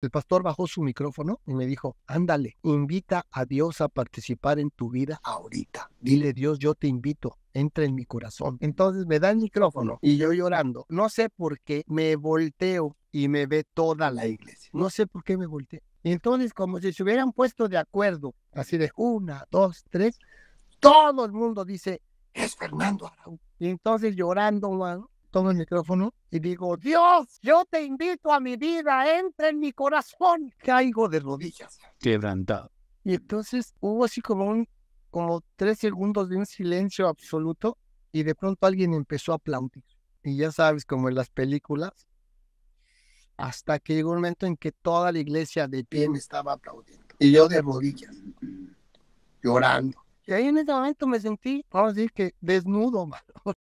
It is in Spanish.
El pastor bajó su micrófono y me dijo, ándale, invita a Dios a participar en tu vida ahorita. Dile, Dios, yo te invito, entra en mi corazón. Entonces me da el micrófono y yo llorando. No sé por qué me volteo y me ve toda la iglesia. No sé por qué me volteo. entonces como si se hubieran puesto de acuerdo, así de una, dos, tres, todo el mundo dice, es Fernando Arau. Y entonces llorando, mano, tomo el micrófono y digo, Dios, yo te invito a mi vida, entra en mi corazón. Caigo de rodillas. Quebrantado. Y entonces hubo así como un, como tres segundos de un silencio absoluto y de pronto alguien empezó a aplaudir. Y ya sabes, como en las películas, hasta que llegó un momento en que toda la iglesia de pie me estaba aplaudiendo. Y yo de rodillas, llorando. Y ahí en ese momento me sentí, vamos a decir que desnudo, mano.